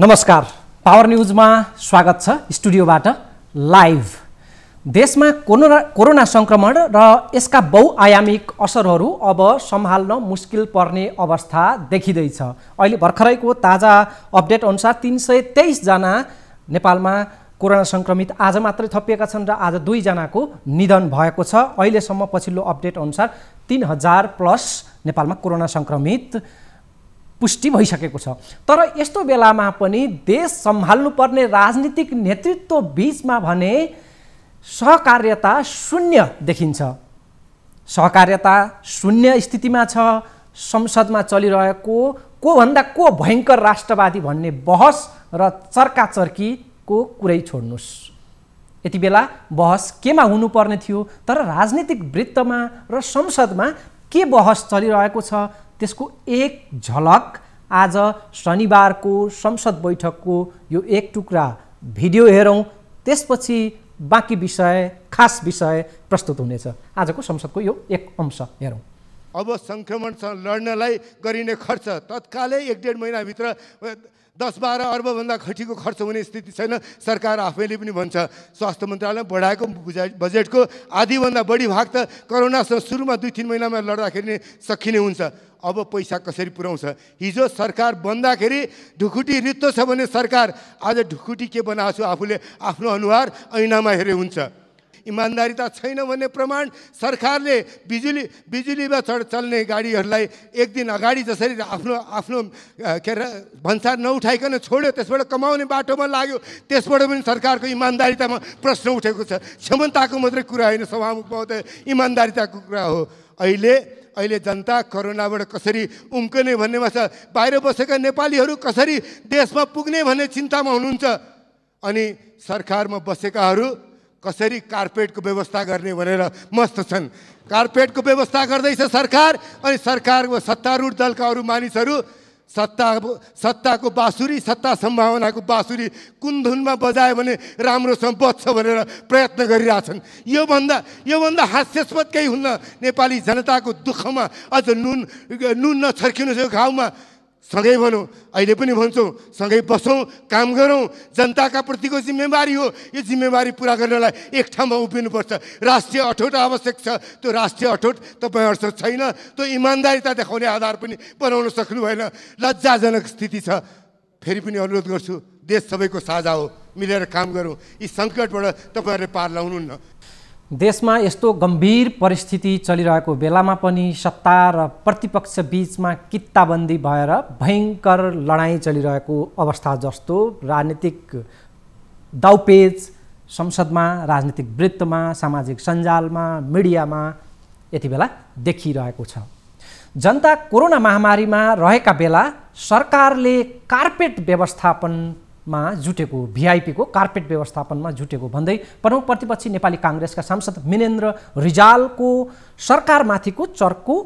नमस्कार पावर न्युजमा स्वागत छ स्टुडियोबाट लाइभ देशमा कोरोना कोरोना सङ्क्रमण र यसका बहुआयामिक असरहरू अब सम्हाल्न मुस्किल पर्ने अवस्था देखिँदैछ अहिले भर्खरैको ताजा अपडेट अनुसार तिन सय तेइसजना नेपालमा कोरोना सङ्क्रमित आज मात्रै थपिएका छन् र आज दुईजनाको निधन भएको छ अहिलेसम्म पछिल्लो अपडेट अनुसार तिन हजार प्लस नेपालमा कोरोना सङ्क्रमित पुष्टि भइसकेको छ तर यस्तो बेलामा पनि देश सम्हाल्नुपर्ने राजनीतिक नेतृत्व बिचमा भने सहकार्यता शून्य देखिन्छ सहकार्यता शून्य स्थितिमा छ संसदमा चलिरहेको कोभन्दा को भयङ्कर राष्ट्रवादी भन्ने बहस र चर्काचर्कीको कुरै छोड्नुहोस् यति बेला बहस केमा हुनुपर्ने थियो तर राजनीतिक वृत्तमा र संसदमा के बहस चलिरहेको छ त्यसको एक झलक आज शनिबारको संसद बैठकको यो एक टुक्रा भिडियो हेरौँ त्यसपछि बाँकी विषय खास विषय प्रस्तुत हुनेछ आजको संसदको यो एक अंश हेरौँ अब सङ्क्रमणसँग लड्नलाई गरिने खर्च तत्कालै एक डेढ महिनाभित्र दस बाह्र अर्बभन्दा खटीको खर्च हुने स्थिति छैन सरकार आफैले पनि भन्छ स्वास्थ्य मन्त्रालय बढाएको बजेटको आधीभन्दा बढी भाग त कोरोनासँग सुरुमा दुई तिन महिनामा लड्दाखेरि नै सकिने हुन्छ अब पैसा कसरी पुऱ्याउँछ हिजो सरकार बन्दाखेरि ढुकुटी रित्तो छ भने सरकार आज ढुकुटी के बनाएको छु आफूले आफ्नो अनुहार ऐनामा हेरे हुन्छ त छैन भन्ने प्रमाण सरकारले बिजुली बिजुलीमा चढ चल्ने गाडीहरूलाई एक दिन अगाडि जसरी आफ्नो आफ्नो के अरे भन्सार नउठाइकन छोड्यो त्यसबाट कमाउने बाटोमा लाग्यो त्यसबाट पनि सरकारको इमान्दारितामा प्रश्न उठेको छ क्षमताको मात्रै कुरा होइन सभामुख महोदय इमान्दारिताको कुरा हो अहिले अहिले जनता कोरोनाबाट कसरी उम्कने भन्नेमा छ बाहिर बसेका नेपालीहरू कसरी देशमा पुग्ने भन्ने चिन्तामा हुनुहुन्छ अनि सरकारमा बसेकाहरू कसरी कार्पेटको व्यवस्था गर्ने भनेर मस्त छन् कार्पेटको व्यवस्था गर्दैछ सरकार अनि सरकारको सत्तारूढ दलका अरू मानिसहरू सत्ता सत्ताको बाँसुरी सत्ता सम्भावनाको बाँसुरी कुन धुनमा बजायो भने राम्रोसँग बच्छ भनेर प्रयत्न गरिरहेछन् योभन्दा योभन्दा हास्यास्पद केही हुन्न नेपाली जनताको दुःखमा अझ नुन नुन नछर्किनुहोस् यो घाउमा सँगै भनौँ अहिले पनि भन्छौँ सँगै बसौँ काम गरौँ जनताका प्रतिको जिम्मेवारी हो यो जिम्मेवारी पुरा गर्नलाई एक ठाउँमा उभिनुपर्छ राष्ट्रिय अठोट आवश्यक छ त्यो राष्ट्रिय अठोट तपाईँहरूसँग छैन त्यो इमान्दारिता देखाउने आधार पनि बनाउन सक्नु भएन लज्जाजनक स्थिति छ फेरि पनि अनुरोध गर्छु देश सबैको साझा हो मिलेर काम गरौँ यी सङ्कटबाट तपाईँहरूले पार लाउनुहुन्न देशमा यस्तो गम्भीर परिस्थिति चलिरहेको बेलामा पनि सत्ता र प्रतिपक्ष बिचमा कित्ताबन्दी भएर भयङ्कर लडाइँ चलिरहेको अवस्था जस्तो राजनीतिक दाउपेज संसदमा राजनीतिक वृत्तमा सामाजिक सञ्जालमा मिडियामा यति बेला देखिरहेको छ जनता कोरोना महामारीमा रहेका बेला सरकारले कार्पेट व्यवस्थापन मा जुटेको भिआइपीको कार्पेट व्यवस्थापनमा जुटेको भन्दै प्रमुख प्रतिपक्षी नेपाली काङ्ग्रेसका सांसद मिनेन्द्र रिजालको सरकारमाथिको चर्को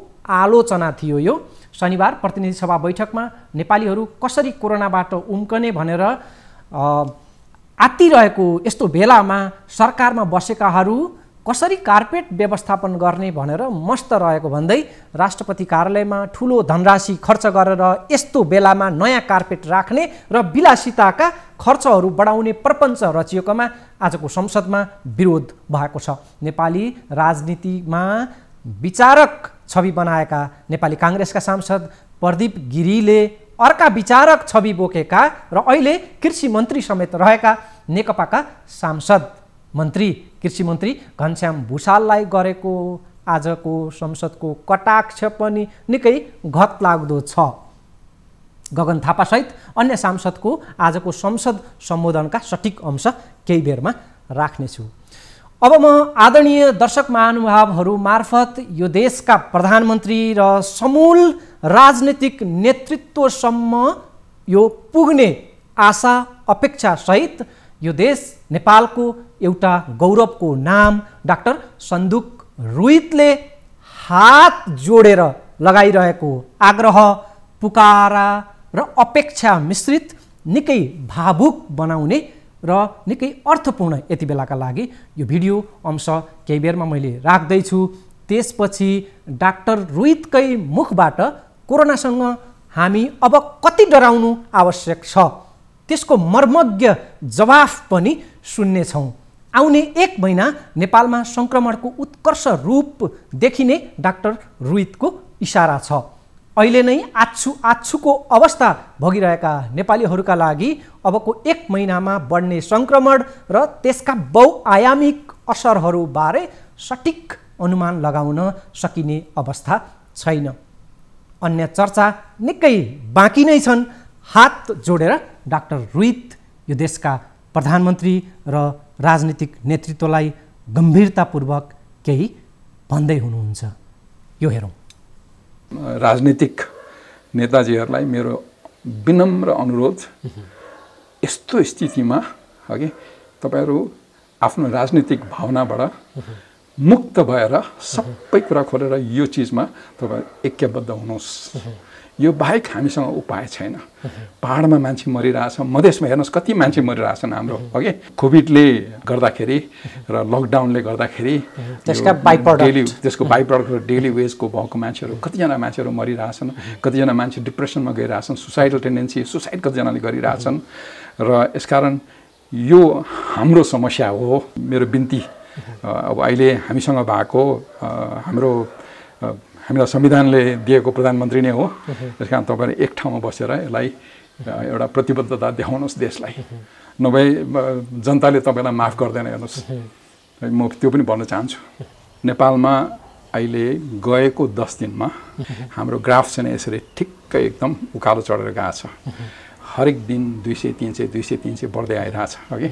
आलोचना थियो यो शनिबार प्रतिनिधि सभा बैठकमा नेपालीहरू कसरी कोरोनाबाट उम्कने भनेर आत्तिरहेको यस्तो बेलामा सरकारमा बसेकाहरू कसरी कार्पेट व्यवस्थापन गर्ने भनेर मस्त रहेको भन्दै राष्ट्रपति कार्यालयमा ठुलो धनराशि खर्च गरेर यस्तो बेलामा नयाँ कार्पेट राख्ने र विलासिताका खर्चहरू बढाउने प्रपञ्च रचिएकोमा आजको संसदमा विरोध भएको छ नेपाली राजनीतिमा विचारक छवि बनाएका नेपाली काङ्ग्रेसका सांसद प्रदीप गिरीले अर्का विचारक छवि बोकेका र अहिले कृषि मन्त्री समेत रहेका नेकपाका सांसद मन्त्री कृषि मन्त्री घनश्याम भुषाललाई गरेको आजको संसदको कटाक्ष पनि निकै घत लाग्दो छ गगन थापासहित अन्य सांसदको आजको संसद सम्बोधनका सठिक अंश केही बेरमा राख्नेछु अब म आदरणीय दर्शक महानुभावहरू मार्फत यो देशका प्रधानमन्त्री र समूल राजनीतिक नेतृत्वसम्म यो पुग्ने आशा अपेक्षासहित यो देश नेपालको एउटा गौरवको नाम डाक्टर सन्दुक रोहितले हात जोडेर लगाइरहेको आग्रह पुकारा र अपेक्षा मिश्रित निकै भावुक बनाउने र निकै अर्थपूर्ण यति बेलाका लागि यो भिडियो अंश केही बेरमा मैले राख्दैछु त्यसपछि डाक्टर रोहितकै मुखबाट कोरोनासँग हामी अब कति डराउनु आवश्यक छ त्यसको मर्मज्ञ जवाफ पनि सुन्नेछौँ आउने एक महिना नेपालमा सङ्क्रमणको उत्कर्ष रूप देखिने डाक्टर रोहितको इसारा छ अहिले नै आछु आछुको अवस्था भोगिरहेका नेपालीहरूका लागि अबको एक महिनामा बढ्ने सङ्क्रमण र त्यसका बहुआयामिक असरहरूबारे सठिक अनुमान लगाउन सकिने अवस्था छैन अन्य चर्चा निकै बाँकी नै छन् हात जोडेर डाक्टर रोहित यो देशका प्रधानमन्त्री र राजनीतिक नेतृत्वलाई गम्भीरतापूर्वक केही भन्दै हुनुहुन्छ यो हेरौँ राजनीतिक नेताजीहरूलाई मेरो विनम्र अनुरोध यस्तो स्थितिमा हगि तपाईँहरू आफ्नो राजनीतिक भावनाबाट मुक्त भएर सबै कुरा खोलेर यो चिजमा तपाईँ ऐक्यबद्ध हुनुहोस् यो बाहेक हामीसँग उपाय छैन पाहाडमा मान्छे मरिरहेछ मधेसमा हेर्नुहोस् कति मान्छे मरिरहेछन् हाम्रो अघि कोभिडले गर्दाखेरि र लकडाउनले गर्दाखेरि त्यसका डेली त्यसको बाई डेली वेजको भएको मान्छेहरू कतिजना मान्छेहरू मरिरहेछन् कतिजना मान्छे डिप्रेसनमा गइरहेछन् सुसाइडल टेन्डेन्सी सुसाइड कतिजनाले गरिरहेछन् र यसकारण यो हाम्रो समस्या हो मेरो बिन्ती अब अहिले हामीसँग भएको हाम्रो हामीलाई संविधानले दिएको प्रधानमन्त्री नै हो त्यस कारण तपाईँहरू एक ठाउँमा बसेर यसलाई एउटा प्रतिबद्धता देखाउनुहोस् देशलाई नभए जनताले तपाईँलाई माफ गर्दैन हेर्नुहोस् म त्यो पनि भन्न चाहन्छु नेपालमा अहिले गएको दस दिनमा हाम्रो ग्राफ चाहिँ यसरी ठिक्कै एकदम उकालो चढेर गएको छ हरेक दिन दुई सय तिन सय दुई सय तिन सय बढ्दै आइरहेछ है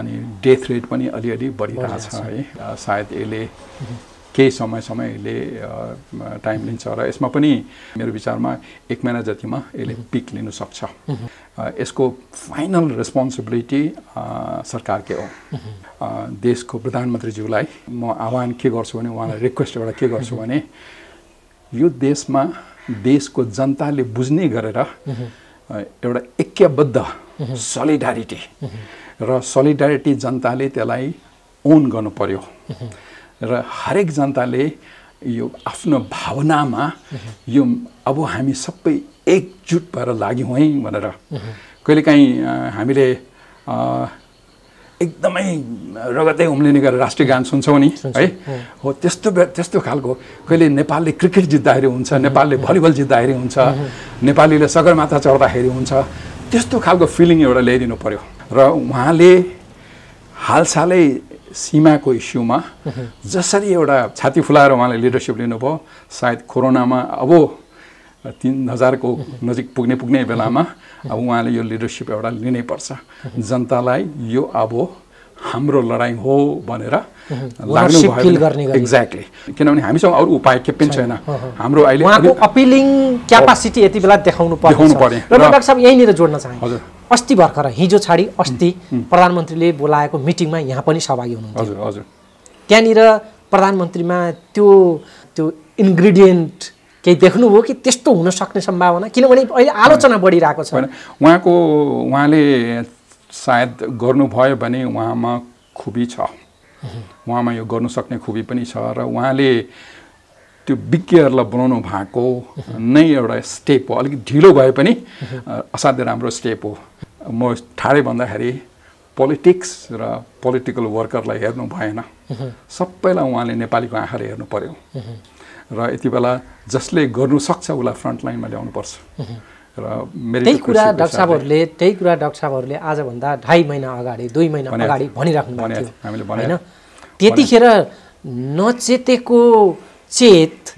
अनि डेथ रेट पनि अलिअलि बढिरहेछ है सायद यसले केही समय समयले टाइम लिन्छ र यसमा पनि मेरो विचारमा एक महिना जतिमा यसले पिक लिनु सक्छ यसको फाइनल रेस्पोन्सिबिलिटी सरकारकै हो देशको प्रधानमन्त्रीज्यूलाई म आह्वान के गर्छु भने उहाँलाई रिक्वेस्ट एउटा के गर्छु भने यो देशमा देशको जनताले बुझ्ने गरेर एउटा एक्यबद्ध सलिडारिटी र सलिडारिटी जनताले त्यसलाई ओन गर्नु पर्यो र हरेक जनताले यो आफ्नो भावनामा यो अब हामी सबै एकजुट भएर लाग्यौँ है भनेर कहिलेकाहीँ हामीले एकदमै रगतै उम्लिने गरेर राष्ट्रिय गान सुन्छौँ नि है हो त्यस्तो त्यस्तो खालको कहिले नेपालले क्रिकेट जित्दाखेरि हुन्छ नेपालले भलिबल जित्दाखेरि हुन्छ नेपालीले सगरमाथा चढ्दाखेरि हुन्छ त्यस्तो खालको फिलिङ एउटा ल्याइदिनु पऱ्यो र उहाँले हालसालै सीमाको इस्युमा जसरी एउटा छाती फुलाएर उहाँले लिडरसिप लिनुभयो सायद कोरोनामा अब तिन हजारको नजिक पुग्ने पुग्ने बेलामा अब उहाँले यो लिडरसिप एउटा लिनै पर्छ जनतालाई यो अब हाम्रो लडाइँ हो भनेर लाग्नु भयो एक्ज्याक्टली किनभने हामीसँग अरू उपाय के पनि छैन हाम्रो अहिले अपिलिङ क्यापासिटी यति बेला देखाउनु देखाउनु पर्ने डाक्टर साहब यहीँनिर जोड्न चाहन्छु हजुर अस्ति भर्खर हिजो छाडी अस्ति प्रधानमन्त्रीले बोलाएको मिटिङमा यहाँ पनि सहभागी हुनुहुन्छ हजुर हजुर त्यहाँनिर प्रधानमन्त्रीमा त्यो त्यो इन्ग्रिडियन्ट केही देख्नुभयो कि त्यस्तो हुन सक्ने सम्भावना किनभने अहिले आलोचना बढिरहेको छ उहाँको उहाँले सायद गर्नुभयो भने उहाँमा खुबी छ उहाँमा यो गर्नु सक्ने खुबी पनि छ र उहाँले त्यो विज्ञहरूलाई बनाउनु भएको नै एउटा स्टेप हो अलिक ढिलो भए पनि असाध्यै राम्रो स्टेप हो म ठाडै भन्दाखेरि पोलिटिक्स र पोलिटिकल वर्करलाई हेर्नु भएन सबैलाई उहाँले नेपालीको आँखाले हेर्नु पर्यो र यति बेला जसले गर्नु सक्छ उसलाई फ्रन्टलाइनमा ल्याउनुपर्छ र त्यही कुरा डाक्टर साहबहरूले त्यही कुरा डाक्टर साहबहरूले आजभन्दा ढाई महिना अगाडि दुई महिना अगाडि भनिराख्नु भएको होइन त्यतिखेर नचेतेको चेत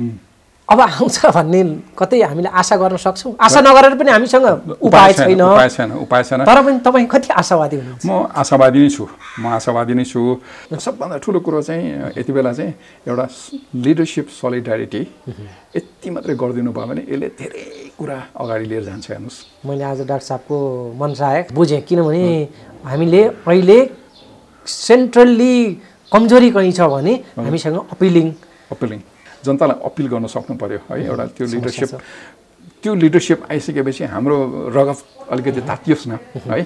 अब आउँछ भन्ने कतै हामीले आशा गर्न सक्छौँ आशा नगरेर पनि हामीसँग उपाय छैन उपाय छैन उपाय छैन तर पनि तपाईँ कति आशावादी हुनुहुन्छ म आशावादी नै छु म आशावादी नै छु सबभन्दा ठुलो कुरो चाहिँ यति बेला चाहिँ एउटा लिडरसिप सलिडारिटी यति मात्रै गरिदिनु भयो भने यसले धेरै कुरा अगाडि लिएर जान्छ हेर्नुहोस् मैले आज डाक्टर साहबको मनसायक बुझेँ किनभने हामीले अहिले सेन्ट्रल्ली कमजोरी कहीँ छ भने हामीसँग अपिलिङ अपिलिङ जनतालाई अपिल गर्न सक्नु पऱ्यो है एउटा त्यो लिडरसिप त्यो लिडरसिप आइसकेपछि हाम्रो रगत अलिकति तातियोस् न है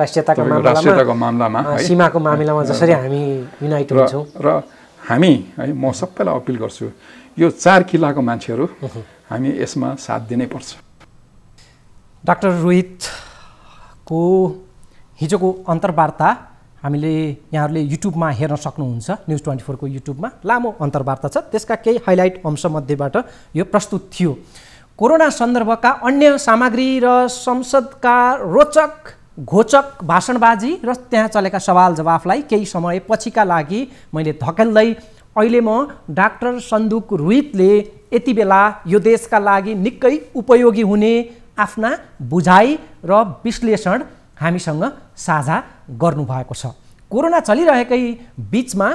राष्ट्रियताको मामलामा सीमाको मामिलामा जसरी हामी युनाइटेड र हामी है म सबैलाई अपिल गर्छु यो चार किल्लाको मान्छेहरू हामी यसमा साथ दिनै पर्छ डाक्टर रोहितको हिजोको अन्तर्वार्ता हामीले यहाँहरूले युट्युबमा हेर्न सक्नुहुन्छ न्युज ट्वेन्टी फोरको युट्युबमा लामो अन्तर्वार्ता छ त्यसका केही हाइलाइट अंशमध्येबाट यो प्रस्तुत थियो कोरोना सन्दर्भका अन्य सामग्री र संसदका रोचक घोचक भाषणबाजी र त्यहाँ चलेका सवाल जवाफलाई केही समय पछिका लागि मैले धकेल्दै अहिले म डाक्टर सन्दुक रोहितले यति बेला यो देशका लागि निकै उपयोगी हुने आफ्ना बुझाइ र विश्लेषण हामीसँग साझा गर्नुभएको छ कोरोना चलिरहेकै बिचमा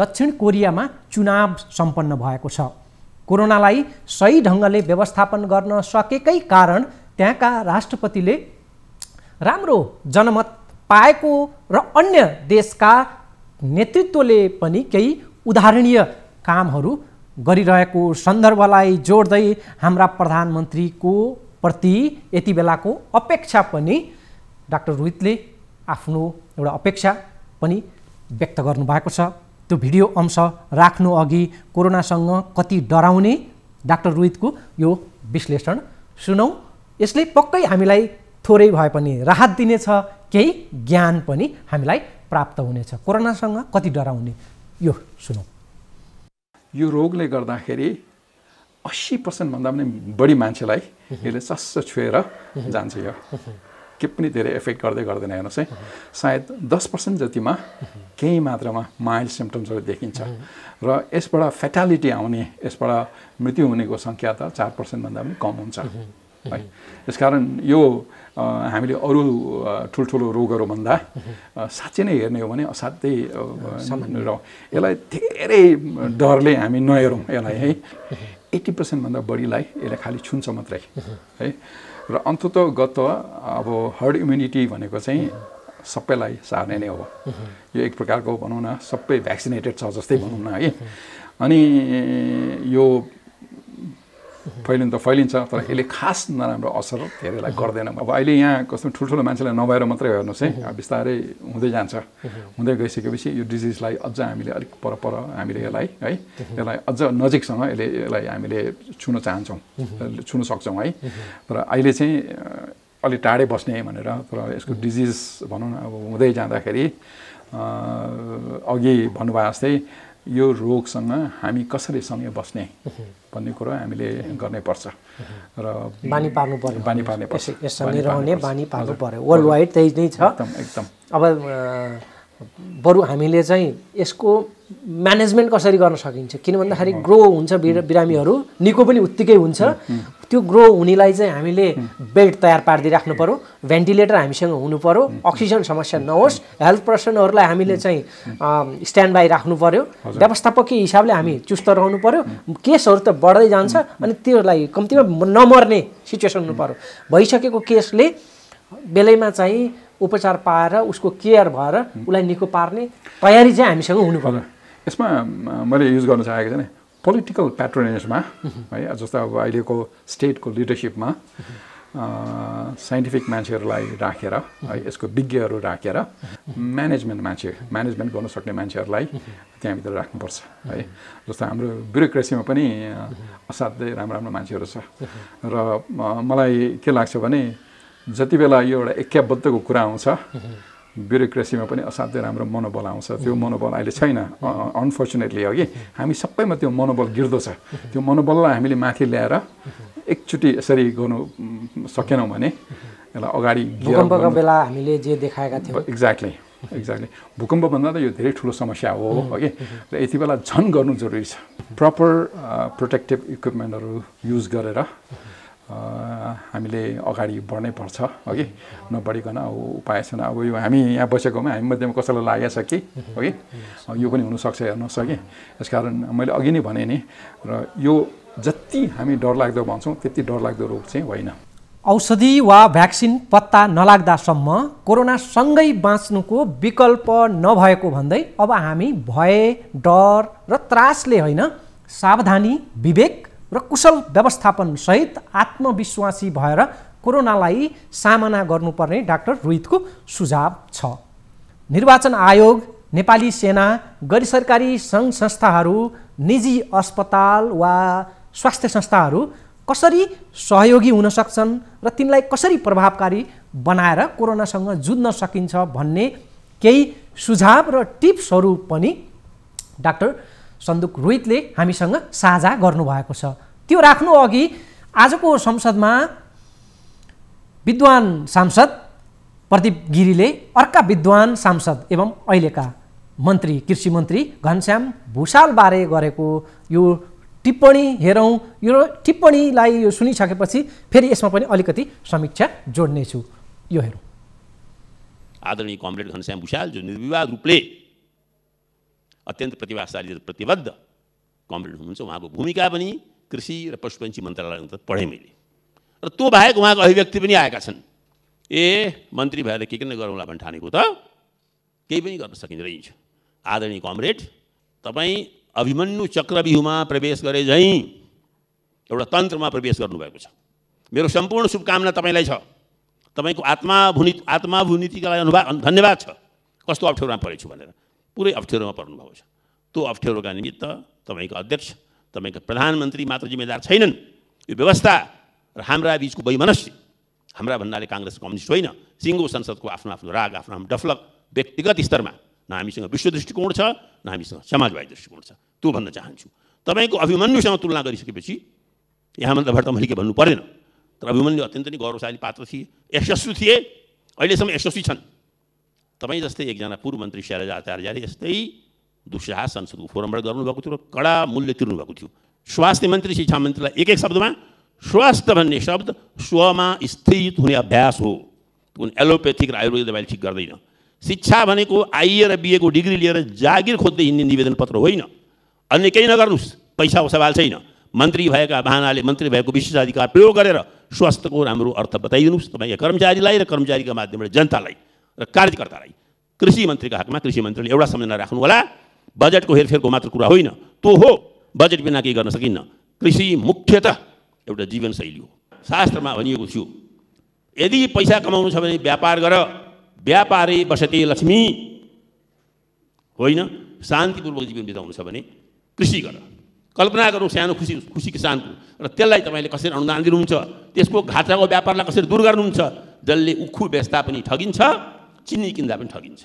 दक्षिण कोरियामा चुनाव सम्पन्न भएको छ कोरोनालाई सही ढङ्गले व्यवस्थापन गर्न सकेकै कारण त्यहाँका राष्ट्रपतिले राम्रो जनमत पाएको र अन्य देशका नेतृत्वले पनि केही उदाहरणीय कामहरू गरिरहेको सन्दर्भलाई जोड्दै हाम्रा प्रधानमन्त्रीको प्रति यति बेलाको अपेक्षा पनि डाक्टर रोहितले आफ्नो एउटा अपेक्षा पनि व्यक्त गर्नुभएको छ त्यो भिडियो अंश राख्नु अघि कोरोनासँग कति डराउने डाक्टर रोहितको यो विश्लेषण सुनौँ यसले पक्कै हामीलाई थोरै भए पनि राहत दिनेछ केही ज्ञान पनि हामीलाई प्राप्त हुनेछ कोरोनासँग कति डराउने यो सुनौँ यो रोगले गर्दाखेरि अस्सी पर्सेन्टभन्दा पनि बढी मान्छेलाई यसले सस्स छोएर जान्छ यो के पनि धेरै एफेक्ट गर्दै गर्दैन हेर्नुहोस् है सायद दस पर्सेन्ट जतिमा केही मात्रामा माइल्ड सिम्टम्सहरू देखिन्छ र यसबाट फेटालिटी आउने यसबाट मृत्यु हुनेको सङ्ख्या त चार पर्सेन्टभन्दा पनि कम हुन्छ है यसकारण यो हामीले अरू ठुल्ठुलो रोगहरूभन्दा साँच्चै नै हेर्ने हो भने असाध्यै र यसलाई धेरै डरले हामी नहेरौँ यसलाई है एट्टी पर्सेन्टभन्दा बढीलाई यसलाई खालि छुन्छ मात्रै है र गत अब हर्ड इम्युनिटी भनेको चाहिँ सबैलाई सार्ने नै हो यो एक प्रकारको भनौँ न सबै भ्याक्सिनेटेड छ जस्तै भनौँ न है अनि यो फैलिनु त फैलिन्छ तर यसले खास नराम्रो असर धेरैलाई गर्दैन अब अहिले यहाँ कस्तो ठुल्ठुलो मान्छेलाई नभएर मात्रै हेर्नुहोस् है बिस्तारै हुँदै जान्छ हुँदै गइसकेपछि यो डिजिजलाई अझ हामीले अलिक पर हामीले यसलाई है यसलाई अझ नजिकसँग यसले यसलाई हामीले छुन चाहन्छौँ छुन सक्छौँ है तर अहिले चाहिँ अलि टाढै बस्ने भनेर तर यसको डिजिज भनौँ न अब हुँदै जाँदाखेरि अघि भन्नुभयो जस्तै यो रोगसँग हामी कसरी सँगै बस्ने भन्ने कुरो हामीले गर्नै पर्छ र बानी पार्नु पर्यो बानी पार्ने पर्छ रहने बानी पार्नु पर्यो वर्ल्ड वाइड त्यही नै छ एकदम एकदम अब बरु हामीले चाहिँ यसको म्यानेजमेन्ट कसरी गर्न सकिन्छ किन भन्दाखेरि ग्रो हुन्छ बिरामीहरू निको पनि उत्तिकै हुन्छ त्यो ग्रो हुनेलाई चाहिँ हामीले बेड तयार पारिदिइराख्नु पऱ्यो भेन्टिलेटर हामीसँग हुनु पऱ्यो अक्सिजन समस्या नहोस् हेल्थ पर्सनहरूलाई हामीले चाहिँ स्ट्यान्ड बाई राख्नु पऱ्यो व्यवस्थापकीय हिसाबले हामी चुस्त रहनु पऱ्यो केसहरू त बढ्दै जान्छ अनि त्योलाई कम्तीमा नमर्ने सिचुएसन हुनु पऱ्यो भइसकेको केसले बेलैमा चाहिँ उपचार पाएर उसको केयर भएर उसलाई निको पार्ने तयारी चाहिँ हामीसँग हुनु पऱ्यो यसमा मैले युज गर्न चाहेको छैन पोलिटिकल प्याट्रोनेसमा है जस्तो अब अहिलेको स्टेटको लिडरसिपमा साइन्टिफिक मान्छेहरूलाई राखेर है यसको विज्ञहरू राखेर म्यानेजमेन्ट मान्छे म्यानेजमेन्ट गर्न सक्ने मान्छेहरूलाई त्यहाँभित्र राख्नुपर्छ है जस्तो हाम्रो ब्युरोक्रेसीमा पनि असाध्यै राम्रो राम्रो मान्छेहरू छ र मलाई के लाग्छ भने जति बेला यो एउटा एक्याबद्धको कुरा आउँछ ब्युरोक्रेसीमा पनि असाध्यै राम्रो मनोबल आउँछ त्यो मनोबल अहिले छैन अनफोर्चुनेटली हो कि हामी सबैमा त्यो मनोबल गिर्दो छ त्यो मनोबललाई हामीले माथि ल्याएर एकचोटि यसरी गर्नु सकेनौँ भने यसलाई अगाडि बेला हामीले जे देखाएका थियौँ एक्ज्याक्टली एक्ज्याक्टली भूकम्पभन्दा त यो धेरै ठुलो समस्या हो हो कि र यति बेला झन् गर्नु जरुरी छ प्रपर प्रोटेक्टिभ इक्विपमेन्टहरू युज गरेर हामीले अगाडि बढ्नै पर्छ हगि नबढिकन अब उपाय छैन अब यो हामी यहाँ बसेकोमा हामी मध्येमा कसैलाई लागेछ कि हगि यो पनि हुनसक्छ हेर्नुहोस् कि यसकारण मैले अघि नै भने नि र यो जति हामी डरलाग्दो भन्छौँ त्यति डरलाग्दो रोग चाहिँ होइन औषधि वा भ्याक्सिन पत्ता नलाग्दासम्म कोरोनासँगै बाँच्नुको विकल्प नभएको भन्दै अब हामी भय डर र त्रासले होइन सावधानी विवेक र कुशल व्यवस्थापनसहित आत्मविश्वासी भएर कोरोनालाई सामना गर्नुपर्ने डाक्टर रोहितको सुझाव छ निर्वाचन आयोग नेपाली सेना गैर सरकारी सङ्घ संस्थाहरू निजी अस्पताल वा स्वास्थ्य संस्थाहरू कसरी सहयोगी हुन सक्छन् र तिनलाई कसरी प्रभावकारी बनाएर कोरोनासँग जुझ्न सकिन्छ भन्ने केही सुझाव र टिप्सहरू पनि डाक्टर सन्दुक रोहितले हामीसँग साझा गर्नुभएको छ त्यो राख्नु अघि आजको संसदमा विद्वान सांसद प्रदीप गिरीले अर्का विद्वान सांसद एवं अहिलेका मन्त्री कृषि मन्त्री घनश्याम भुषालबारे गरेको यो टिप्पणी हेरौँ यो टिप्पणीलाई यो सुनिसकेपछि फेरि यसमा पनि अलिकति समीक्षा जोड्नेछु यो हेरौँ आदरणीय कमरेड घनश्याम भुषाल जो निर्विवाद रूपले अत्यन्त प्रतिभाशाली र प्रतिबद्ध कमरेड हुनुहुन्छ उहाँको भूमिका पनि कृषि र मन्त्रालय अन्तर्गत पढेँ मैले र त्यो बाहेक उहाँको अभिव्यक्ति पनि आएका छन् ए मन्त्री भएर के के गरौँला भने ठानेको त केही पनि गर्न सकिँदो रहेछ आदरणीय कमरेड तपाईँ अभिमन्यु चक्रव्यूहमा प्रवेश गरे झैँ एउटा तन्त्रमा प्रवेश गर्नुभएको छ मेरो सम्पूर्ण शुभकामना तपाईँलाई छ तपाईँको आत्मा भुनि आत्मा लागि अनुभव धन्यवाद छ कस्तो अप्ठ्यारोमा परेछु भनेर पुरै अप्ठ्यारोमा पर्नुभएको छ त्यो अप्ठ्यारोका निमित्त तपाईँको अध्यक्ष तपाईँका प्रधानमन्त्री मात्र जिम्मेदार छैनन् यो व्यवस्था र हाम्रा बिचको वैमनस्य हाम्रा भन्नाले काङ्ग्रेस कम्युनिस्ट होइन सिङ्गो संसदको आफ्नो आफ्नो राग आफ्नो आफ्नो डफलक व्यक्तिगत स्तरमा न हामीसँग विश्व दृष्टिकोण छ न हामीसँग समाजवादी दृष्टिकोण छ त्यो भन्न चाहन्छु तपाईँको अभिमन्युसँग तुलना गरिसकेपछि यहाँ मन्त्र त मैले के भन्नु परेन तर अभिमन्यु अत्यन्त नै गौरवशाली पात्र थिए यशस्वी थिए अहिलेसम्म यशस्वी छन् तपाईँ जस्तै एकजना पूर्व मन्त्री शैलजा आचार्यले यस्तै दुशासन संसदको फोरमबाट गर्नुभएको थियो र कडा मूल्य तिर्नुभएको थियो स्वास्थ्य मन्त्री शिक्षा मन्त्रीलाई एक एक शब्दमा स्वास्थ्य भन्ने शब्द स्वमा स्थित हुने अभ्यास हो कुन एलोपेथिक र आयुर्वेद दबाई ठिक गर्दैन शिक्षा भनेको आइए र बिएको डिग्री लिएर जागिर खोज्दै हिँड्ने निवेदन पत्र होइन अन्य केही नगर्नुहोस् पैसाको सवाल छैन मन्त्री भएका बहानाले मन्त्री भएको विशेष अधिकार प्रयोग गरेर स्वास्थ्यको राम्रो अर्थ बताइदिनुहोस् तपाईँका कर्मचारीलाई र कर्मचारीका माध्यमबाट जनतालाई र कार्यकर्तालाई कृषि मन्त्रीका हकमा कृषि मन्त्रीले एउटा सम्झना राख्नु होला बजेटको हेरफेरको मात्र कुरा होइन त्यो हो बजेट बिना केही गर्न सकिन्न कृषि मुख्यत एउटा जीवनशैली हो शास्त्रमा भनिएको थियो यदि पैसा कमाउनु छ भने व्यापार गर व्यापारे बसते लक्ष्मी होइन शान्तिपूर्वक जीवन बिताउनु छ भने कृषि गर कल्पना गरौँ सानो खुसी खुसी किसानको र त्यसलाई तपाईँले कसरी अनुदान दिनुहुन्छ त्यसको घाटाको व्यापारलाई कसरी दूर गर्नुहुन्छ जसले उखु व्यवस्था पनि ठगिन्छ चिनी किन्दा पनि ठगिन्छ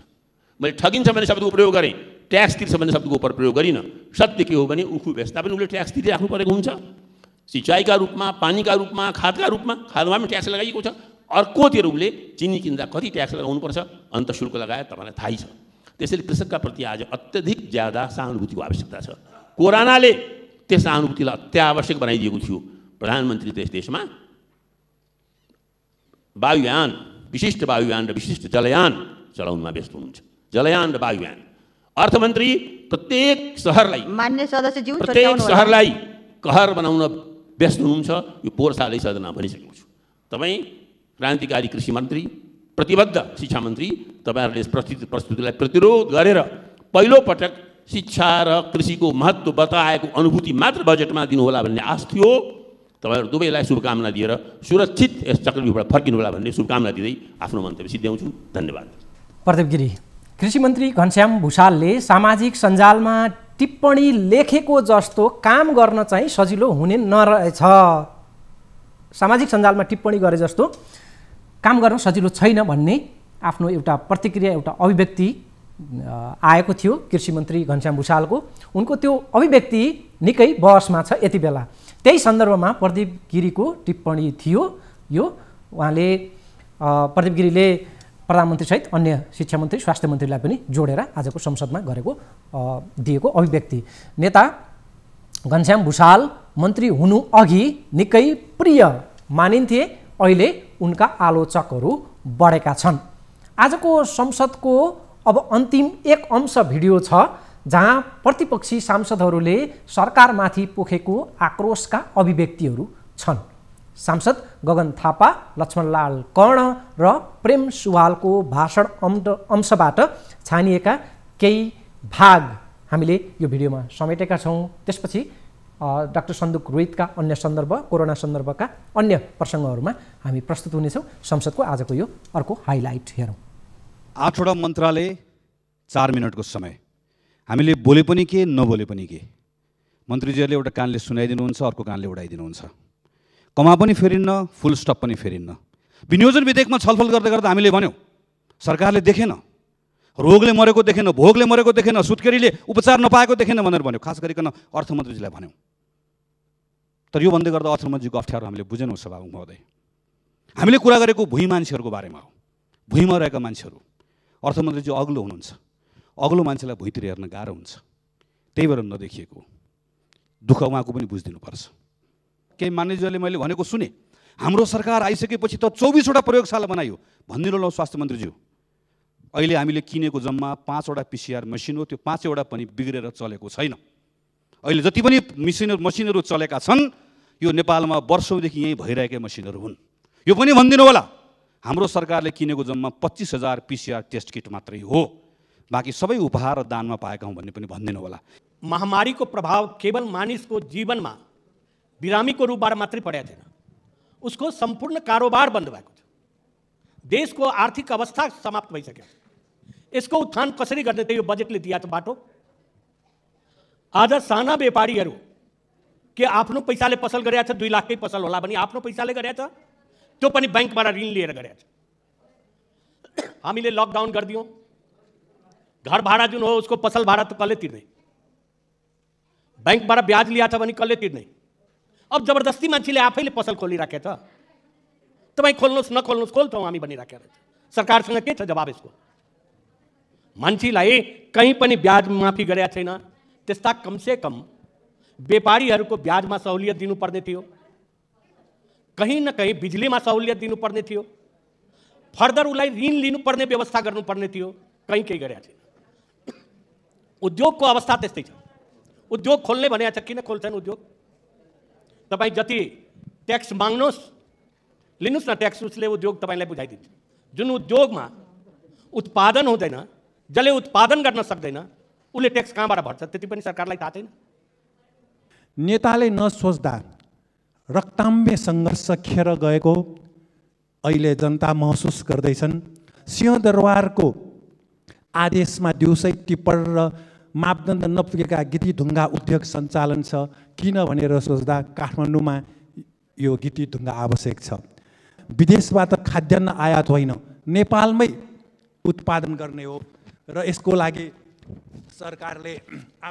मैले ठगिन्छ भन्ने शब्दको प्रयोग गरेँ ट्याक्स तिर्छ भन्ने शब्दको उप प्रयोग गरिनँ सत्य के हो भने उखु बेच्दा पनि उसले ट्याक्स तिरिराख्नु परेको हुन्छ सिँचाइका रूपमा पानीका रूपमा खादका रूपमा खादमा पनि ट्याक्स लगाइएको छ अर्कोतिर उसले चिनी किन्दा कति ट्याक्स लगाउनुपर्छ अन्त शुल्क लगायत तपाईँलाई थाहै छ त्यसैले कृषकका प्रति आज अत्यधिक ज्यादा सहानुभूतिको आवश्यकता छ कोरोनाले त्यस सहानुभूतिलाई अत्यावश्यक बनाइदिएको थियो प्रधानमन्त्री त्यस देशमा वायुयान विशिष्ट वायुयान र विशिष्ट जलयान चलाउनुमा व्यस्त हुनुहुन्छ जलयान र वायुयान अर्थमन्त्री प्रत्येक सहरलाई मान्य सदस्यज्यू प्रत्येक सहरलाई कहर बनाउन व्यस्त हुनुहुन्छ यो पोहोर सालै सदनमा भनिसकेको छु तपाईँ क्रान्तिकारी कृषि मन्त्री प्रतिबद्ध शिक्षा मन्त्री तपाईँहरूले प्रस्तुति प्रस्तुतिलाई प्रतिरोध गरेर पहिलोपटक शिक्षा र कृषिको महत्त्व बताएको अनुभूति मात्र बजेटमा दिनुहोला भन्ने आश थियो तपाईँहरू दुवैलाई शुभकामना दिएर सुरक्षित यस चक्रव्यूहबाट फर्किनु होला भन्ने शुभकामना दिँदै आफ्नो मन्तव्य सिद्ध्याउँछु धन्यवाद प्रदीप गिरी कृषि मन्त्री घनश्याम भूषालले सामाजिक सञ्जालमा टिप्पणी लेखेको जस्तो काम गर्न चाहिँ सजिलो हुने नरहेछ सामाजिक सञ्जालमा टिप्पणी गरे जस्तो काम गर्न सजिलो छैन भन्ने आफ्नो एउटा प्रतिक्रिया एउटा अभिव्यक्ति आएको थियो कृषि मन्त्री घनश्याम भूषालको उनको त्यो अभिव्यक्ति निकै बहसमा छ यति बेला त्यही सन्दर्भमा प्रदीप गिरीको टिप्पणी थियो यो उहाँले प्रदीप गिरीले प्रधानमन्त्रीसहित अन्य शिक्षा मन्त्री स्वास्थ्य मन्त्रीलाई पनि जोडेर आजको संसदमा गरेको दिएको अभिव्यक्ति नेता घनश्याम भुषाल मन्त्री हुनु अघि निकै प्रिय मानिन्थे अहिले उनका आलोचकहरू बढेका छन् आजको संसदको अब अन्तिम एक अंश भिडियो छ जहाँ प्रतिपक्षी सांसदहरूले सरकारमाथि पोखेको आक्रोशका अभिव्यक्तिहरू छन् सांसद गगन थापा लक्ष्मणलाल कर्ण र प्रेम सुवालको भाषण अंशबाट छानिएका केही भाग हामीले यो भिडियोमा समेटेका छौँ त्यसपछि डाक्टर सन्दुक रोहितका अन्य सन्दर्भ कोरोना सन्दर्भका अन्य प्रसङ्गहरूमा हामी प्रस्तुत हुनेछौँ संसदको आजको यो अर्को हाइलाइट हेरौँ आठवटा मन्त्रालय चार मिनटको समय हामीले बोले पनि के नबोले पनि के मन्त्रीजीहरूले एउटा कानले सुनाइदिनुहुन्छ अर्को कानले उडाइदिनुहुन्छ कमा पनि फेरिन्न फुल स्टप पनि फेरिन्न विनियोजन विधेयकमा छलफल गर्दै गर्दा हामीले भन्यौँ सरकारले देखेन रोगले मरेको देखेन भोगले मरेको देखेन सुत्केरीले उपचार नपाएको देखेन भनेर भन्यो खास गरिकन अर्थमन्त्रीजीलाई भन्यौँ तर यो भन्दै गर्दा अर्थमन्त्रीजीको अप्ठ्यारो हामीले बुझेनौँ सभामुख महोदय हामीले कुरा गरेको भुइँ मान्छेहरूको बारेमा हो भुइँमा रहेका मान्छेहरू अर्थमन्त्रीजी अग्लो हुनुहुन्छ अग्लो मान्छेलाई भुइँतिर हेर्न गाह्रो हुन्छ त्यही भएर नदेखिएको दुःख उहाँको पनि बुझिदिनुपर्छ केही मानिसहरूले मैले भनेको सुने हाम्रो सरकार आइसकेपछि त चौबिसवटा प्रयोगशाला बनायो भनिदिनु ल स्वास्थ्य मन्त्रीज्यू अहिले हामीले किनेको जम्मा पाँचवटा पिसिआर मसिन हो त्यो पाँचैवटा पनि बिग्रेर चलेको छैन अहिले जति पनि मिसिन मसिनहरू चलेका छन् यो नेपालमा वर्षौँदेखि यहीँ भइरहेका मसिनहरू हुन् यो पनि भनिदिनु होला हाम्रो सरकारले किनेको जम्मा पच्चिस हजार पिसिआर टेस्ट किट मात्रै हो बाँकी सबै उपहार र दानमा पाएका हौँ भन्ने पनि भनिदिनु होला महामारीको प्रभाव केवल मानिसको जीवनमा बिरामीको रूपबाट मात्रै परेको थिएन उसको सम्पूर्ण कारोबार बन्द भएको थियो देशको आर्थिक अवस्था समाप्त भइसक्यो यसको उत्थान कसरी गर्ने त यो बजेटले दिएको बाटो आज साना व्यापारीहरू के आफ्नो पैसाले पसल गरेका छ दुई लाखकै पसल होला भने आफ्नो पैसाले गरेका छ त्यो पनि ब्याङ्कबाट ऋण लिएर गरेका छ हामीले लकडाउन गरिदियौँ घर भाडा जुन हो उसको पसल भाडा त कसले तिर्ने ब्याङ्कबाट ब्याज लिएको छ भने कसले तिर्ने अब जबरजस्ती मान्छेले आफैले पसल खोलिराखे त तपाईँ खोल्नुहोस् नखोल्नुहोस् खोल्छौँ हामी भनिराखेर सरकारसँग के छ जवाब यसको मान्छेलाई कहीँ पनि ब्याज माफी गरेका छैन त्यस्ता कमसे कम व्यापारीहरूको ब्याजमा सहुलियत दिनुपर्ने थियो कहीँ न कहीँ बिजुलीमा सहुलियत दिनुपर्ने थियो फर्दर उसलाई ऋण लिनुपर्ने व्यवस्था गर्नुपर्ने थियो कहीँ केही गरेका थिएन उद्योगको अवस्था त्यस्तै छ उद्योग खोल्ने भने छ किन खोल्छन् उद्योग तपाईँ जति ट्याक्स माग्नुहोस् लिनुहोस् न ट्याक्स उसले उद्योग तपाईँलाई बुझाइदिन्छ जुन उद्योगमा उत्पादन हुँदैन जसले उत्पादन गर्न सक्दैन उसले ट्याक्स कहाँबाट भर्छ त्यति पनि सरकारलाई थाहा छैन नेताले नसोच्दा रक्ताम्बे सङ्घर्ष खेर गएको अहिले जनता महसुस गर्दैछन् सिंहदरबारको आदेशमा दिउँसै टिप्पर र मापदण्ड नपुगेका गिटी ढुङ्गा उद्योग सञ्चालन छ किन भनेर सोच्दा काठमाडौँमा यो गिटी ढुङ्गा आवश्यक छ विदेशबाट खाद्यान्न आयात होइन नेपालमै उत्पादन गर्ने हो र यसको लागि सरकारले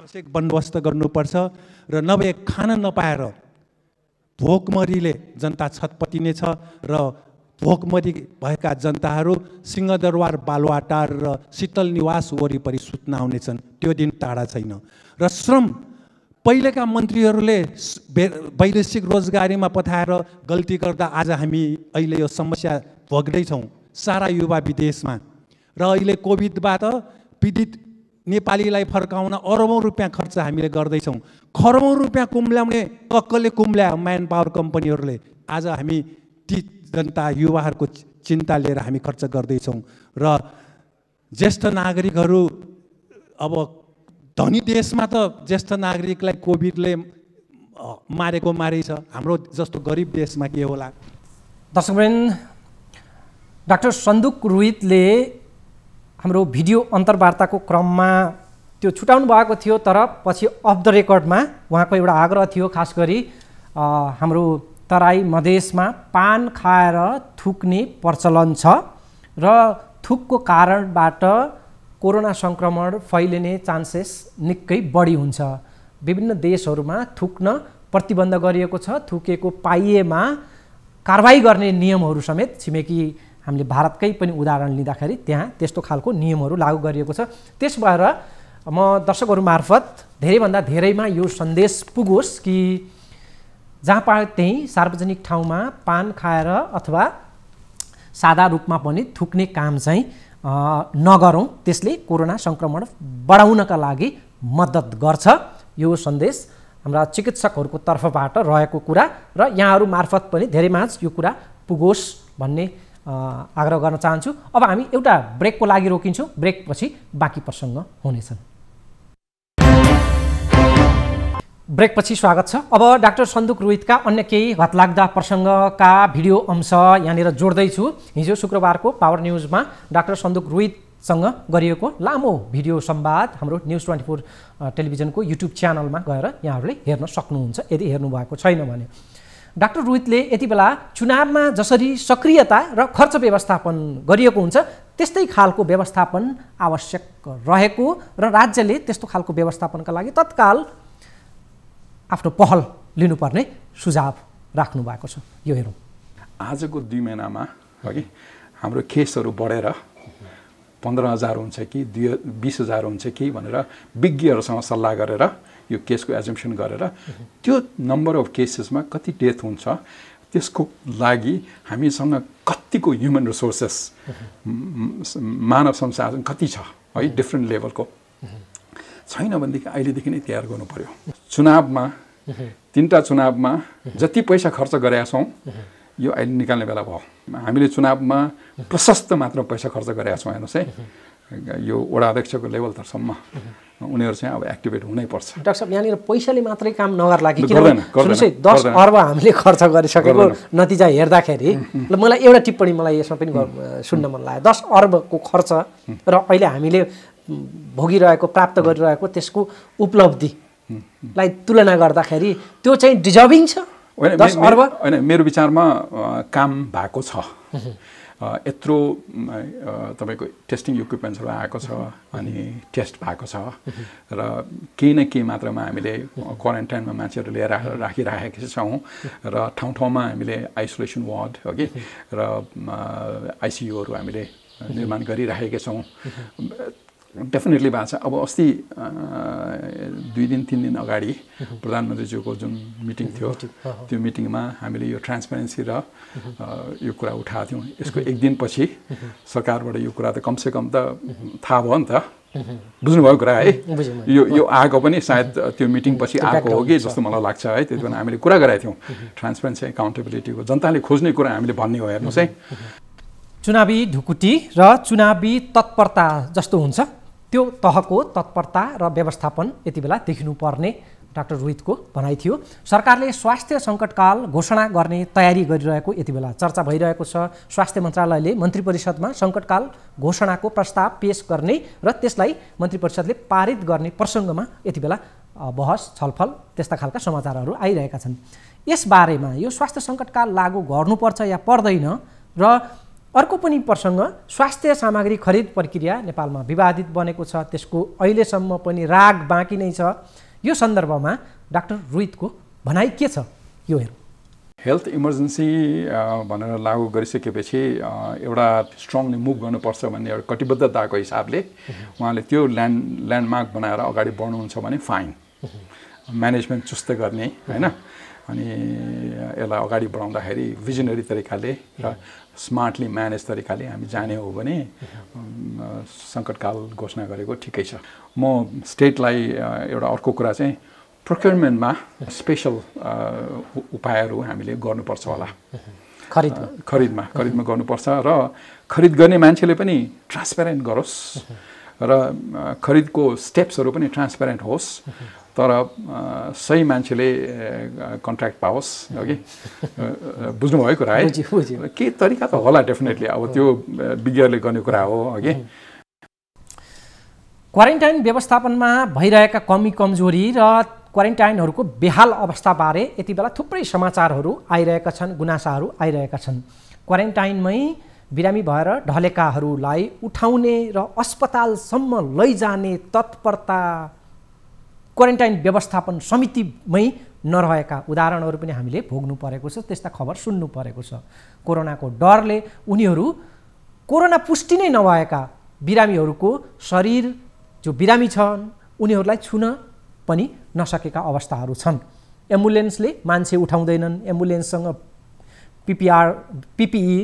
आवश्यक बन्दोबस्त गर्नुपर्छ र नभए खान नपाएर भोकमरीले जनता छतपटिनेछ र भोकमरी भएका जनताहरू सिंहदरबार बालुवाटार र शीतल निवास वरिपरि सुत्न आउनेछन् त्यो दिन टाढा छैन र श्रम पहिलेका मन्त्रीहरूले वैदेशिक रोजगारीमा पठाएर गल्ती गर्दा आज हामी अहिले यो समस्या भोग्दैछौँ सारा युवा विदेशमा र अहिले कोभिडबाट पीडित नेपालीलाई फर्काउन अरबौँ रुपियाँ खर्च हामीले गर्दैछौँ खरबौँ रुपियाँ कुम्ल्याउने कक्कले कुम्ल्या म्यान पावर कम्पनीहरूले आज हामी ती जनता युवाहरूको चिन्ता लिएर हामी खर्च गर्दैछौँ र ज्येष्ठ नागरिकहरू अब धनी देशमा त ज्येष्ठ नागरिकलाई कोभिडले मारेको मारेछ हाम्रो जस्तो गरिब देशमा के होला दर्शकवृन्द डाक्टर सन्दुक रोहितले हाम्रो भिडियो अन्तर्वार्ताको क्रममा त्यो छुट्याउनु भएको थियो तर पछि अफ द रेकर्डमा उहाँको एउटा आग्रह थियो खास गरी हाम्रो तराई मधेसमा पान खाएर थुक्ने प्रचलन छ र थुकको कारणबाट कोरोना सङ्क्रमण फैलिने चान्सेस निकै बढी हुन्छ विभिन्न देशहरूमा थुक्न प्रतिबन्ध गरिएको छ थुकेको पाइएमा कारवाही गर्ने नियमहरू समेत छिमेकी हामीले भारतकै पनि उदाहरण लिँदाखेरि त्यहाँ त्यस्तो खालको नियमहरू लागू गरिएको छ त्यस भएर म दर्शकहरू मार्फत धेरैभन्दा धेरैमा यो सन्देश पुगोस् कि जहाँ पायो त्यहीँ सार्वजनिक ठाउँमा पान खाएर अथवा सादा रूपमा पनि थुक्ने काम चाहिँ नगरौँ त्यसले कोरोना सङ्क्रमण बढाउनका लागि मद्दत गर्छ यो सन्देश हाम्रा चिकित्सकहरूको तर्फबाट रहेको कुरा र यहाँहरू मार्फत पनि धेरै माझ यो कुरा पुगोस् भन्ने आग्रह गर्न चाहन्छु अब हामी एउटा ब्रेकको लागि रोकिन्छौँ ब्रेकपछि बाँकी प्रसङ्ग हुनेछन् ब्रेकपछि स्वागत छ अब डाक्टर सन्दुक रोहितका अन्य केही हतलाग्दा प्रसङ्गका भिडियो अंश यहाँनिर जोड्दैछु हिजो शुक्रबारको पावर न्युजमा डाक्टर सन्दुक रोहितसँग गरिएको लामो भिडियो संवाद हाम्रो न्युज ट्वेन्टी फोर टेलिभिजनको युट्युब च्यानलमा गएर यहाँहरूले हेर्न सक्नुहुन्छ यदि हेर्नु भएको छैन भने डाक्टर रोहितले यति बेला चुनावमा जसरी सक्रियता र खर्च व्यवस्थापन गरिएको हुन्छ त्यस्तै खालको व्यवस्थापन आवश्यक रहेको र राज्यले त्यस्तो खालको व्यवस्थापनका लागि तत्काल आफ्नो पहल लिनुपर्ने सुझाव राख्नु भएको छ यो हेरौँ आजको दुई महिनामा है हाम्रो केसहरू बढेर पन्ध्र हजार हुन्छ कि दुई बिस हजार हुन्छ कि भनेर विज्ञहरूसँग सल्लाह गरेर यो केसको एजम्सन गरेर त्यो नम्बर अफ केसेसमा कति डेथ हुन्छ त्यसको लागि हामीसँग कतिको ह्युमन रिसोर्सेस मानव संसाधन कति छ है डिफ्रेन्ट लेभलको छैन भनेदेखि अहिलेदेखि नै तयार गर्नु पऱ्यो चुनावमा तिनवटा चुनावमा जति पैसा खर्च गरेका छौँ यो अहिले निकाल्ने बेला भयो हामीले चुनावमा प्रशस्त मात्र पैसा खर्च गरेका छौँ हेर्नुहोस् है यो वडा अध्यक्षको लेभल लेभलतर्फसम्म उनीहरू चाहिँ अब एक्टिभेट हुनैपर्छ डाक्टर साहब यहाँनिर पैसाले मात्रै काम नगर्लाकि दस अर्ब हामीले खर्च गरिसकेको नतिजा हेर्दाखेरि मलाई एउटा टिप्पणी मलाई यसमा पनि सुन्न मन लाग्यो दस अर्बको खर्च र अहिले हामीले भोगिरहेको प्राप्त गरिरहेको त्यसको उपलब्धि लाई तुलना गर्दाखेरि त्यो चाहिँ डिजर्भिङ छ होइन मेरो विचारमा काम भएको छ यत्रो तपाईँको टेस्टिङ इक्विपमेन्ट्सहरू आएको छ अनि टेस्ट भएको छ र केही न केही मात्रामा हामीले क्वारेन्टाइनमा मान्छेहरू लिएर राखिराखेका छौँ र ठाउँ ठाउँमा हामीले आइसोलेसन वार्ड हो कि र आइसियुहरू हामीले निर्माण गरिराखेका छौँ डेफिनेटली भएको छ अब अस्ति दुई दिन तिन दिन अगाडि प्रधानमन्त्रीज्यूको जुन मिटिङ थियो त्यो मिटिङमा हामीले यो ट्रान्सपेरेन्सी र यो कुरा उठाएको थियौँ यसको एक दिनपछि सरकारबाट यो कुरा त कमसेकम त थाहा भयो नि त बुझ्नुभयो कुरा है यो यो आएको पनि सायद त्यो मिटिङपछि आएको हो कि जस्तो मलाई लाग्छ है त्यति बेला हामीले कुरा गराएको थियौँ ट्रान्सपेरेन्सी एकाउन्टेबिलिटीको जनताले खोज्ने कुरा हामीले भन्ने हो हेर्नुहोस् है चुनावी ढुकुटी र चुनावी तत्परता जस्तो हुन्छ त्यो तहको तत्परता र व्यवस्थापन यति बेला देखिनुपर्ने डाक्टर रोहितको भनाइ थियो सरकारले स्वास्थ्य सङ्कटकाल घोषणा गर्ने तयारी गरिरहेको यति बेला चर्चा भइरहेको छ स्वास्थ्य मन्त्रालयले मन्त्री परिषदमा सङ्कटकाल घोषणाको प्रस्ताव पेस गर्ने र त्यसलाई मन्त्री परिषदले पारित गर्ने प्रसङ्गमा यति बेला बहस छलफल त्यस्ता खालका समाचारहरू आइरहेका छन् यसबारेमा यो स्वास्थ्य सङ्कटकाल लागू गर्नुपर्छ या पर्दैन र अर्को पनि प्रसङ्ग स्वास्थ्य सामग्री खरिद प्रक्रिया नेपालमा विवादित बनेको छ त्यसको अहिलेसम्म पनि राग बाँकी नै छ यो सन्दर्भमा डाक्टर रोहितको भनाइ के छ यो हेरौँ हेल्थ इमर्जेन्सी भनेर लागू गरिसकेपछि एउटा स्ट्रङली मुभ गर्नुपर्छ भन्ने एउटा कटिबद्धताको हिसाबले उहाँले त्यो ल्यान्ड ल्यान्डमार्क बनाएर अगाडि बढ्नुहुन्छ भने फाइन म्यानेजमेन्ट चुस्त गर्ने होइन अनि यसलाई अगाडि बढाउँदाखेरि भिजनरी तरिकाले र स्मार्टली म्यानेज तरिकाले हामी जाने हो भने सङ्कटकाल घोषणा गरेको ठिकै छ म स्टेटलाई एउटा अर्को कुरा चाहिँ प्रोक्योरमेन्टमा स्पेसल उपायहरू हामीले गर्नुपर्छ होला खरिद खरिदमा खरिदमा गर्नुपर्छ र खरिद गर्ने मान्छेले पनि ट्रान्सपेरेन्ट गरोस् र खरिदको स्टेप्सहरू पनि ट्रान्सपेरेन्ट होस् तर सही मान्छेले कन्ट्र्याक्ट पाओस् कि बुझ्नुभयो कुरा है के तरिका त होला डेफिनेटली अब त्यो विज्ञहरूले गर्ने कुरा हो कि क्वारेन्टाइन व्यवस्थापनमा भइरहेका कमी कमजोरी र क्वारेन्टाइनहरूको बेहाल अवस्थाबारे यति बेला थुप्रै समाचारहरू आइरहेका छन् गुनासाहरू आइरहेका छन् क्वारेन्टाइनमै बिरामी भएर ढलेकाहरूलाई उठाउने र अस्पतालसम्म लैजाने तत्परता क्वारेन्टाइन व्यवस्थापन समितिमै नरहेका उदाहरणहरू पनि हामीले भोग्नु परेको छ त्यस्ता खबर सुन्नु परेको छ कोरोनाको डरले उनीहरू कोरोना पुष्टि नै नभएका बिरामीहरूको शरीर जो बिरामी छन् उनीहरूलाई छुन पनि नसकेका अवस्थाहरू छन् एम्बुलेन्सले मान्छे उठाउँदैनन् एम्बुलेन्ससँग पिपिआर पिपिई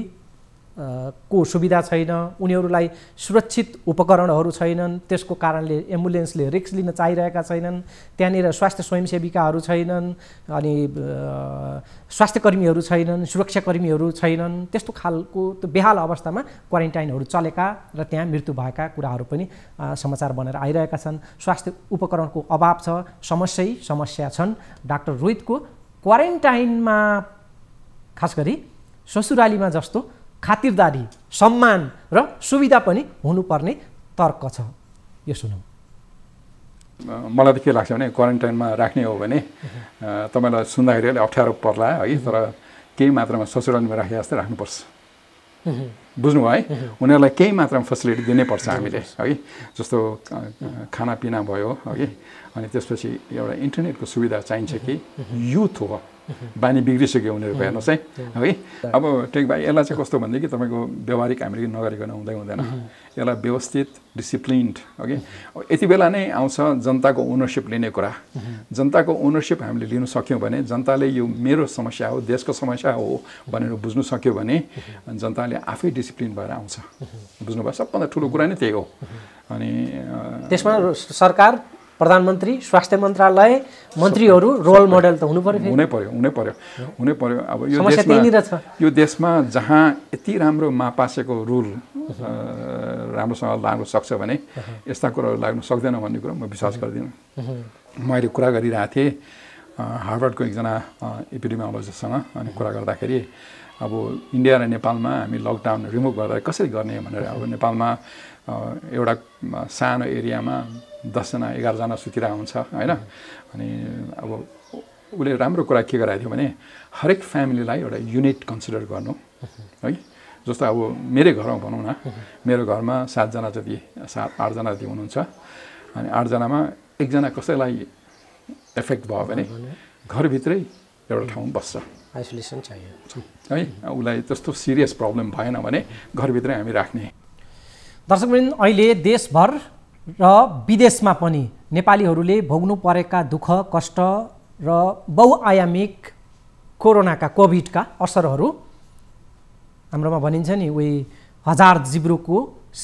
को सुविधा छैन उनीहरूलाई सुरक्षित उपकरणहरू छैनन् त्यसको कारणले एम्बुलेन्सले रिक्स लिन चाहिरहेका छैनन् त्यहाँनिर स्वास्थ्य स्वयंसेविकाहरू छैनन् अनि स्वास्थ्य छैनन् सुरक्षाकर्मीहरू छैनन् त्यस्तो खालको त्यो बेहाल अवस्थामा क्वारेन्टाइनहरू चलेका र त्यहाँ मृत्यु भएका कुराहरू पनि समाचार बनेर आइरहेका छन् स्वास्थ्य उपकरणको अभाव छ समस्यै समस्या छन् डाक्टर रोहितको क्वारेन्टाइनमा खास गरी ससुरालीमा जस्तो खातिरदारी सम्मान र सुविधा पनि हुनुपर्ने तर्क छ यो सुनौँ मलाई त के लाग्छ भने क्वारेन्टाइनमा राख्ने हो भने तपाईँलाई सुन्दाखेरि अलिक अप्ठ्यारो पर्ला है तर केही मात्रामा ससुरालीमा राखे जस्तै राख्नुपर्छ बुझ्नु भयो है उनीहरूलाई केही मात्रामा फेसिलिटी दिनैपर्छ हामीले है जस्तो खानापिना भयो है अनि त्यसपछि एउटा इन्टरनेटको सुविधा चाहिन्छ कि युथ हो बानी बिग्रिसक्यो उनीहरूको हेर्नुहोस् है है अब टेक भाइ यसलाई चाहिँ कस्तो भनेदेखि तपाईँको व्यवहारिक हामीले नगरिकन हुँदै हुँदैन यसलाई व्यवस्थित डिसिप्लिन्ड ओके यति बेला नै आउँछ जनताको ओनरसिप लिने कुरा जनताको ओनरसिप हामीले लिनु सक्यौँ भने जनताले यो मेरो समस्या हो देशको समस्या हो भनेर बुझ्नु सक्यो भने जनताले आफै डिसिप्लिन भएर आउँछ बुझ्नुभयो सबभन्दा ठुलो कुरा नै त्यही हो अनि त्यसमा सरकार प्रधानमन्त्री स्वास्थ्य मन्त्रालय मन्त्रीहरू रोल मोडल त हुनु पर्यो हुनै पर्यो हुनै पर्यो हुनै पर्यो अब यो देशमा यो देशमा जहाँ यति राम्रो मापासेको रुल राम्रोसँग लाग्नु सक्छ भने यस्ता कुराहरू लाग्नु सक्दैन भन्ने कुरो म विश्वास गर्दिनँ अहिले कुरा गरिरहेको थिएँ हार्वर्डको एकजना एपिडेमियोलोजिस्टसँग अनि कुरा गर्दाखेरि अब इन्डिया र नेपालमा हामी लकडाउन रिमुभ गर्दा कसरी गर्ने भनेर अब नेपालमा एउटा सानो एरियामा दसजना एघारजना सुतिरहेको हुन्छ होइन अनि अब उसले राम्रो कुरा के गराएको थियो भने हरेक फ्यामिलीलाई एउटा युनिट कन्सिडर गर्नु है जस्तो अब मेरै घरमा भनौँ न मेरो घरमा सातजना जति सात आठजना जति हुनुहुन्छ अनि आठजनामा एकजना कसैलाई एफेक्ट भयो भने घरभित्रै एउटा ठाउँ बस्छ आइसोलेसन चाहियो है उसलाई त्यस्तो सिरियस प्रब्लम भएन भने घरभित्रै हामी राख्ने दर्शक अहिले देशभर र विदेशमा पनि नेपालीहरूले भोग्नु परेका दुःख कष्ट र बहुआयामिक कोरोनाका कोभिडका असरहरू हाम्रोमा भनिन्छ नि उही हजार जिब्रोको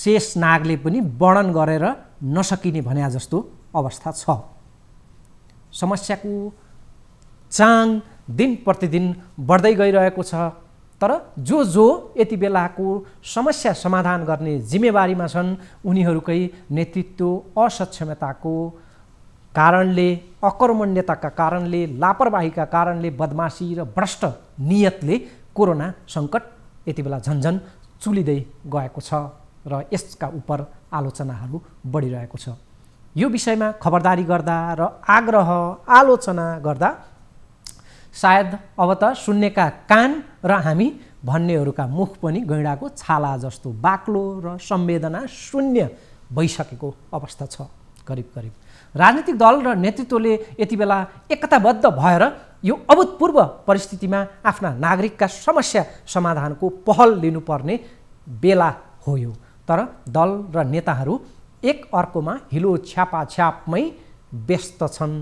शेष नागले पनि वर्णन गरेर नसकिने भने जस्तो अवस्था छ समस्याको चाङ दिन प्रतिदिन बढ्दै गइरहेको छ तर जो जो यति बेलाको समस्या समाधान गर्ने जिम्मेवारीमा छन् उनीहरूकै नेतृत्व असक्षमताको कारणले अकर्मण्यताका कारणले लापरवाहीका कारणले बदमासी र भ्रष्ट नियतले कोरोना सङ्कट यति बेला झन्झन चुलिँदै गएको छ र यसका उप आलोचनाहरू बढिरहेको छ यो विषयमा खबरदारी गर्दा र आग्रह आलोचना गर्दा सायद अब त सुन्नेका कान र हामी भन्नेहरूका मुख पनि गैँडाको छाला जस्तो बाक्लो र संवेदना शून्य भइसकेको अवस्था छ करिब करिब राजनीतिक दल र नेतृत्वले यति बेला एकताबद्ध भएर यो अभूतपूर्व परिस्थितिमा आफ्ना नागरिकका समस्या समाधानको पहल लिनुपर्ने बेला हो यो तर दल र नेताहरू एक अर्कोमा हिलो छ्यापमै व्यस्त छन्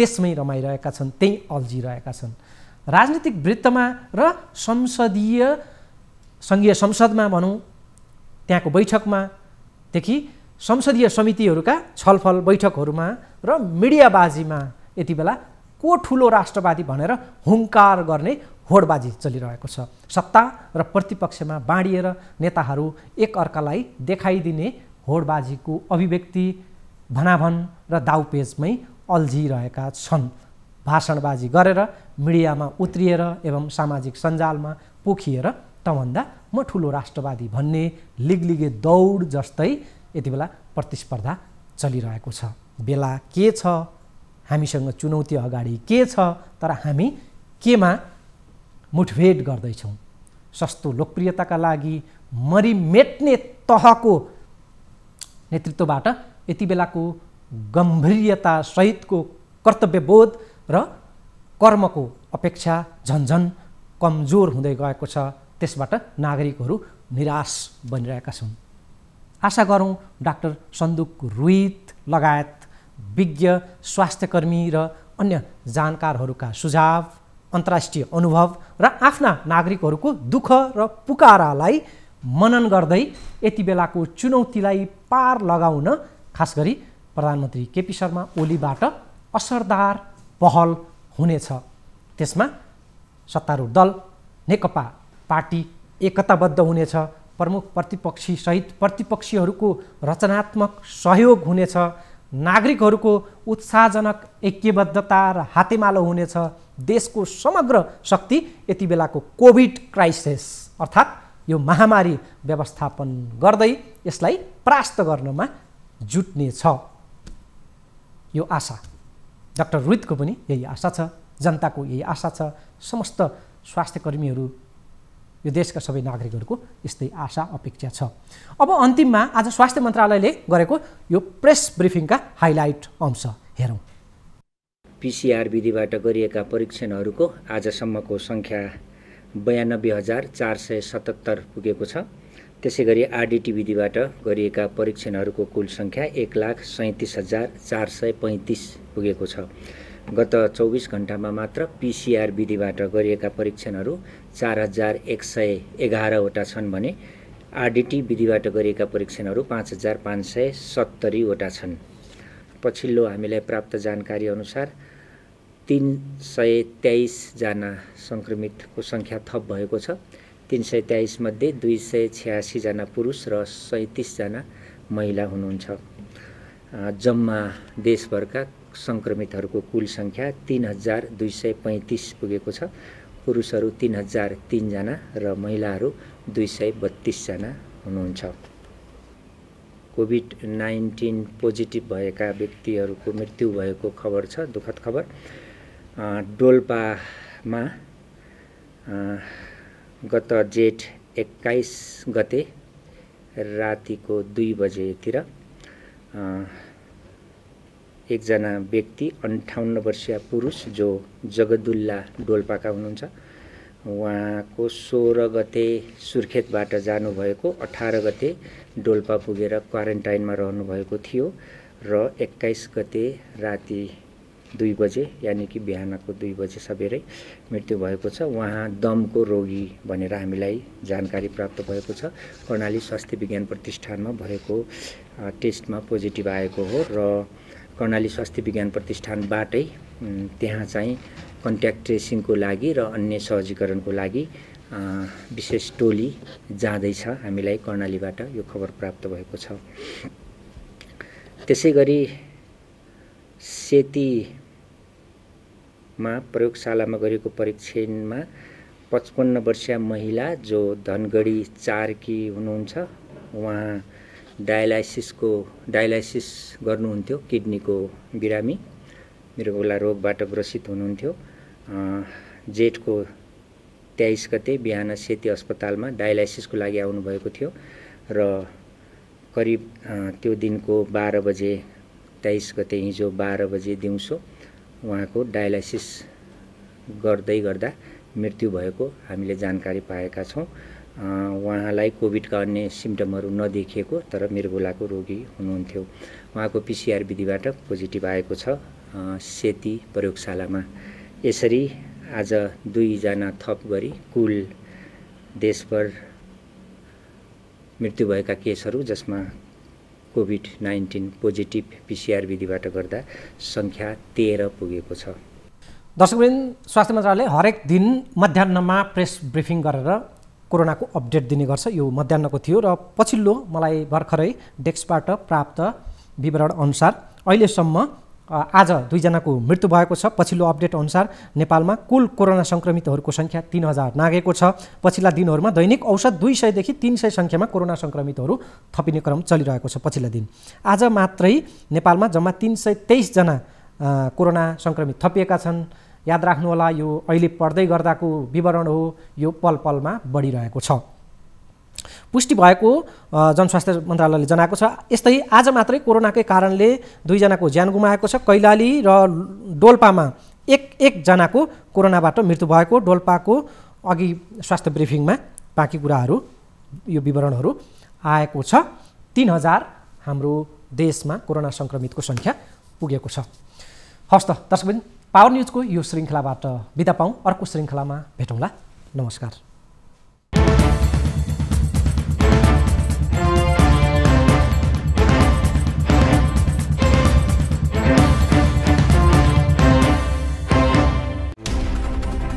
त्यसमै रमाइरहेका छन् त्यहीँ अल्झिरहेका छन् राजनीतिक वृत्तमा र संसदीय सङ्घीय संसदमा भनौँ त्यहाँको बैठकमा देखि संसदीय समितिहरूका छलफल बैठकहरूमा र मिडियाबाजीमा यति बेला को ठुलो राष्ट्रवादी भनेर हुङ्कार गर्ने होडबाजी चलिरहेको छ सत्ता र प्रतिपक्षमा बाँडिएर नेताहरू एकअर्कालाई देखाइदिने होडबाजीको अभिव्यक्ति भनाभन र दाउपेजमै अल्झिरहेका छन् भाषणबाजी गरेर मिडियामा उत्रिएर एवं सामाजिक सञ्जालमा पोखिएर तभन्दा म ठुलो राष्ट्रवादी भन्ने लिगलिगे दौड जस्तै यति बेला प्रतिस्पर्धा चलिरहेको छ बेला के छ हामीसँग चुनौती अगाडि के छ तर हामी केमा मुठभेड गर्दैछौँ सस्तो लोकप्रियताका लागि मरिमेट्ने तहको नेतृत्वबाट यति बेलाको सहितको कर्तव्यबोध र कर्मको अपेक्षा झन्झन कमजोर हुँदै गएको छ त्यसबाट नागरिकहरू निराश बनिरहेका छन् आशा गरौँ डाक्टर सन्दुक रुहित लगायत विज्ञ स्वास्थ्यकर्मी र अन्य जानकारहरूका सुझाव अन्तर्राष्ट्रिय अनुभव र आफ्ना नागरिकहरूको दुःख र पुकारालाई मनन गर्दै यति बेलाको चुनौतीलाई पार लगाउन खास गरी प्रधानमन्त्री केपी शर्मा ओलीबाट असरदार पहल हुनेछ त्यसमा सत्तारूढ दल नेकपा पार्टी एकताबद्ध हुनेछ प्रमुख प्रतिपक्षी सहित प्रतिपक्षीहरूको रचनात्मक सहयोग हुनेछ नागरिकहरूको उत्साहजनक ऐक्यबद्धता र हातेमालो हुनेछ देशको समग्र शक्ति यति बेलाको कोभिड क्राइसिस अर्थात् यो महामारी व्यवस्थापन गर्दै यसलाई परास्त गर्नमा जुट्नेछ यो आशा डाक्टर रोहितको पनि यही आशा छ जनताको यही आशा छ समस्त स्वास्थ्य कर्मीहरू यो देशका सबै नागरिकहरूको यस्तै आशा अपेक्षा छ अब अन्तिममा आज स्वास्थ्य मन्त्रालयले गरेको यो प्रेस ब्रिफिङका हाइलाइट अंश हेरौँ पिसिआर विधिबाट गरिएका परीक्षणहरूको आजसम्मको सङ्ख्या बयानब्बे हजार चार सय सतहत्तर पुगेको छ त्यसै गरी आरडिटी विधिबाट गरिएका परीक्षणहरूको कुल सङ्ख्या एक लाख सैँतिस हजार चार सय पैँतिस पुगेको छ गत चौबिस घन्टामा मात्र पिसिआर विधिबाट गरिएका परीक्षणहरू चार हजार एक सय एघारवटा छन् भने आरडिटी विधिबाट गरिएका परीक्षणहरू पाँच हजार पाँच सय सत्तरीवटा छन् पछिल्लो हामीलाई प्राप्त जानकारी अनुसार तिन सय तेइसजना सङ्क्रमितको सङ्ख्या थप भएको छ तिन सय तेइसमध्ये दुई सय छ्यासीजना पुरुष र सैँतिसजना महिला हुनुहुन्छ जम्मा देशभरका सङ्क्रमितहरूको कुल सङ्ख्या तिन हजार दुई सय पैँतिस पुगेको छ पुरुषहरू तिन हजार तिनजना र महिलाहरू दुई सय बत्तिसजना हुनुहुन्छ कोभिड नाइन्टिन पोजिटिभ भएका व्यक्तिहरूको मृत्यु भएको खबर छ दुःखद खबर डोल्पामा गत जेठ एक्काइस गते रातिको दुई बजेतिर एकजना व्यक्ति अन्ठाउन्न वर्षीय पुरुष जो जगदुल्ला डोल्पाका हुनुहुन्छ उहाँको सोह्र गते सुर्खेतबाट जानुभएको अठार गते डोल्पा पुगेर क्वारेन्टाइनमा रहनुभएको थियो र एक्काइस गते राति दुई बजे यानि कि बिहानको दुई बजे सबेरै मृत्यु भएको छ उहाँ दमको रोगी भनेर हामीलाई जानकारी प्राप्त भएको छ कर्णाली स्वास्थ्य विज्ञान प्रतिष्ठानमा भएको टेस्टमा पोजिटिभ आएको हो र कर्णाली स्वास्थ्य विज्ञान प्रतिष्ठानबाटै त्यहाँ चाहिँ कन्ट्याक्ट ट्रेसिङको लागि र अन्य सहजीकरणको लागि विशेष टोली जाँदैछ हामीलाई कर्णालीबाट यो खबर प्राप्त भएको छ त्यसै गरी सेती मा प्रयोगशालामा गरेको परीक्षणमा पचपन्न वर्षीय महिला जो धनगढी चारकी हुनुहुन्छ उहाँ डायलाइसिसको डायलाइसिस गर्नुहुन्थ्यो किडनीको बिरामी मेरो बोला रोगबाट ग्रसित हुनुहुन्थ्यो जेठको तेइस गते बिहान सेती अस्पतालमा डायलाइसिसको लागि आउनुभएको थियो र करिब त्यो दिनको बाह्र बजे तेइस गते हिजो बाह्र बजे दिउँसो उहाँको डायलाइसिस गर्दै गर्दा मृत्यु भएको हामीले जानकारी पाएका छौँ उहाँलाई कोभिडका अन्य सिम्टमहरू नदेखिएको तर मृगुलाको रोगी हुनुहुन्थ्यो उहाँको पिसिआर विधिबाट पोजिटिभ आएको छ सेती प्रयोगशालामा यसरी आज दुईजना थप गरी कुल देशभर मृत्यु भएका केसहरू जसमा कोभिड नाइन्टिन पोजिटिभ पिसिआर विधिबाट गर्दा सङ्ख्या तेह्र पुगेको छ दर्शकवृन्द स्वास्थ्य मन्त्रालय हरेक दिन मध्याहमा प्रेस ब्रिफिङ गरेर कोरोनाको अपडेट दिने गर्छ यो मध्याहको थियो र पछिल्लो मलाई भर्खरै डेस्कबाट प्राप्त विवरण अनुसार अहिलेसम्म आज दुईजनाको मृत्यु भएको छ पछिल्लो अपडेट अनुसार नेपालमा कुल कोरोना सङ्क्रमितहरूको सङ्ख्या तिन हजार नागेको छ पछिल्ला दिनहरूमा दैनिक औसत दुई सयदेखि तिन सय सङ्ख्यामा कोरोना सङ्क्रमितहरू थपिने क्रम चलिरहेको छ पछिल्ला दिन आज मात्रै नेपालमा जम्मा तिन सय तेइसजना कोरोना सङ्क्रमित थपिएका छन् याद राख्नुहोला यो अहिले पढ्दै गर्दाको विवरण हो यो पल पलमा बढिरहेको छ पुष्टि भएको जनस्वास्थ्य मन्त्रालयले जनाएको छ यस्तै आज मात्रै कोरोनाकै कारणले दुईजनाको ज्यान गुमाएको छ कैलाली र डोल्पामा एक एकजनाको कोरोनाबाट मृत्यु भएको डोल्पाको अघि स्वास्थ्य ब्रिफिङमा बाँकी कुराहरू यो विवरणहरू आएको छ तिन हजार हाम्रो देशमा कोरोना सङ्क्रमितको सङ्ख्या पुगेको छ हस्त त दर्शकबिन पावर न्युजको यो श्रृङ्खलाबाट बिदा पाउँ अर्को श्रृङ्खलामा भेटौँला नमस्कार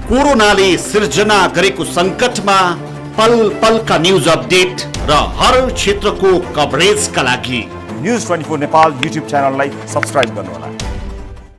कोरोनाले सिर्जना गरेको सङ्कटमा पल पलका न्युज अपडेट र हर क्षेत्रको कभरेजका लागि news twenty four Nepal YouTube च्यानललाई सब्सक्राइब गर्नुहोला